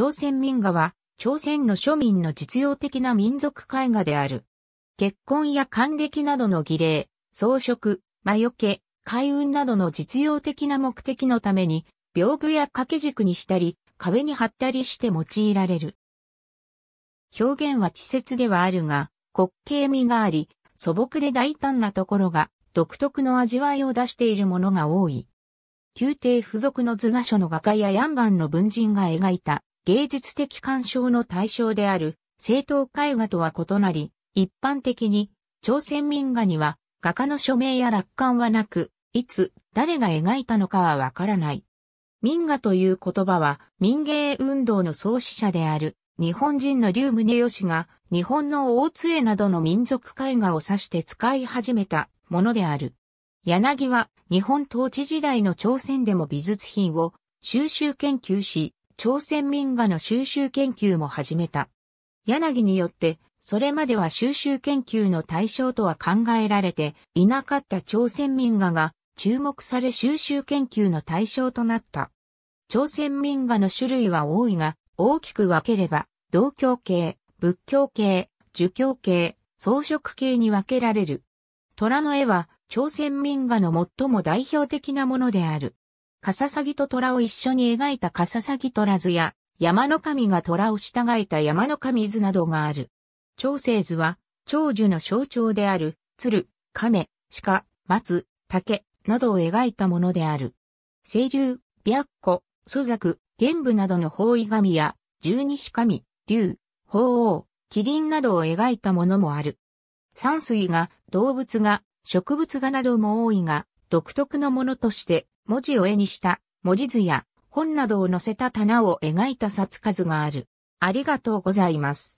朝鮮民画は、朝鮮の庶民の実用的な民族絵画である。結婚や還暦などの儀礼、装飾、魔除け、開運などの実用的な目的のために、屏風や掛け軸にしたり、壁に貼ったりして用いられる。表現は稚拙ではあるが、滑稽味があり、素朴で大胆なところが、独特の味わいを出しているものが多い。宮廷付属の図画書の画家やヤンバンの文人が描いた芸術的鑑賞の対象である正当絵画とは異なり、一般的に朝鮮民画には画家の署名や楽観はなく、いつ誰が描いたのかはわからない。民画という言葉は民芸運動の創始者である日本人の竜宗義が日本の大津絵などの民族絵画を指して使い始めたものである。柳は日本統治時代の朝鮮でも美術品を収集研究し、朝鮮民画の収集研究も始めた。柳によって、それまでは収集研究の対象とは考えられていなかった朝鮮民画が注目され収集研究の対象となった。朝鮮民画の種類は多いが、大きく分ければ、道教系、仏教系、儒教系、装飾系に分けられる。虎の絵は朝鮮民画の最も代表的なものである。カササギと虎を一緒に描いたカササギ虎図や、山の神が虎を従えた山の神図などがある。長生図は、長寿の象徴である、鶴、亀、鹿、松、竹、などを描いたものである。清流、白虎、蘇作、玄武などの方位神や、十二子神、竜、鳳凰、麒麟などを描いたものもある。山水が、動物が、植物画なども多いが、独特のものとして、文字を絵にした文字図や本などを載せた棚を描いた札数がある。ありがとうございます。